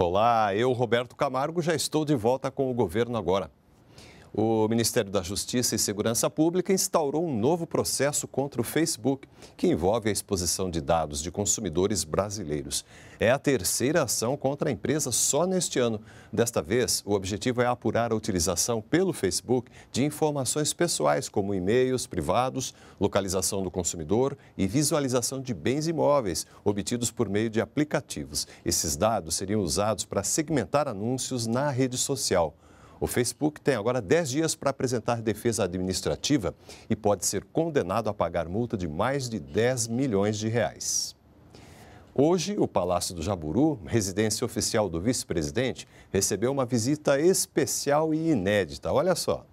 Olá, eu, Roberto Camargo, já estou de volta com o governo agora. O Ministério da Justiça e Segurança Pública instaurou um novo processo contra o Facebook, que envolve a exposição de dados de consumidores brasileiros. É a terceira ação contra a empresa só neste ano. Desta vez, o objetivo é apurar a utilização pelo Facebook de informações pessoais, como e-mails privados, localização do consumidor e visualização de bens imóveis obtidos por meio de aplicativos. Esses dados seriam usados para segmentar anúncios na rede social. O Facebook tem agora 10 dias para apresentar defesa administrativa e pode ser condenado a pagar multa de mais de 10 milhões de reais. Hoje, o Palácio do Jaburu, residência oficial do vice-presidente, recebeu uma visita especial e inédita. Olha só.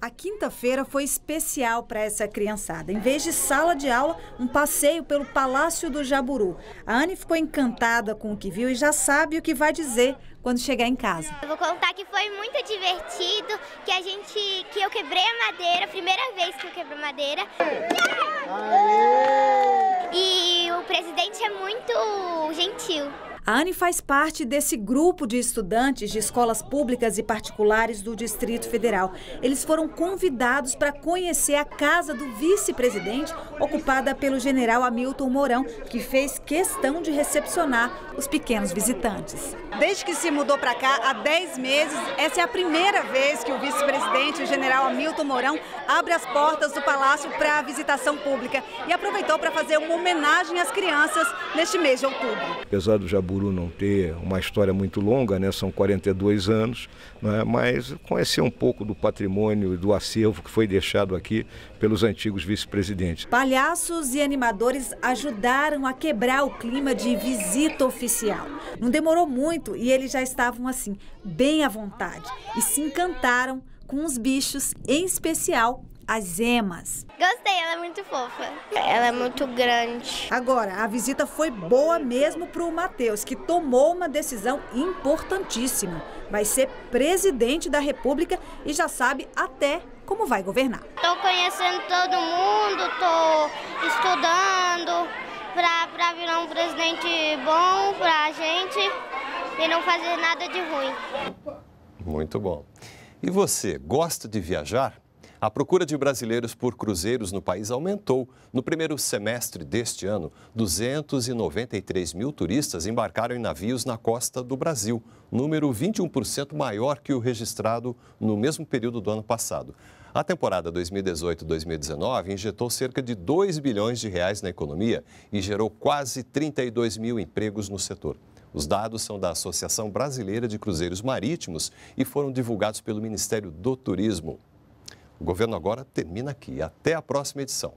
A quinta-feira foi especial para essa criançada. Em vez de sala de aula, um passeio pelo Palácio do Jaburu. A Anne ficou encantada com o que viu e já sabe o que vai dizer quando chegar em casa. Eu vou contar que foi muito divertido, que a gente, que eu quebrei a madeira, primeira vez que eu quebro madeira. E o presidente é muito gentil. A Anne faz parte desse grupo de estudantes de escolas públicas e particulares do Distrito Federal. Eles foram convidados para conhecer a casa do vice-presidente, ocupada pelo general Hamilton Mourão, que fez questão de recepcionar os pequenos visitantes. Desde que se mudou para cá, há 10 meses, essa é a primeira vez que o vice-presidente, o general Hamilton Mourão, abre as portas do palácio para a visitação pública e aproveitou para fazer uma homenagem às crianças neste mês de outubro. Apesar do Jabu não ter uma história muito longa, né? são 42 anos, né? mas conhecer um pouco do patrimônio e do acervo que foi deixado aqui pelos antigos vice-presidentes. Palhaços e animadores ajudaram a quebrar o clima de visita oficial. Não demorou muito e eles já estavam assim, bem à vontade, e se encantaram com os bichos, em especial as emas. Gostei, ela é muito fofa. Ela é muito grande. Agora, a visita foi boa mesmo para o Matheus, que tomou uma decisão importantíssima. Vai ser presidente da República e já sabe até como vai governar. Estou conhecendo todo mundo, estou estudando para virar um presidente bom para a gente e não fazer nada de ruim. Muito bom. E você, gosta de viajar? A procura de brasileiros por cruzeiros no país aumentou. No primeiro semestre deste ano, 293 mil turistas embarcaram em navios na costa do Brasil, número 21% maior que o registrado no mesmo período do ano passado. A temporada 2018-2019 injetou cerca de 2 bilhões de reais na economia e gerou quase 32 mil empregos no setor. Os dados são da Associação Brasileira de Cruzeiros Marítimos e foram divulgados pelo Ministério do Turismo. O governo agora termina aqui. Até a próxima edição.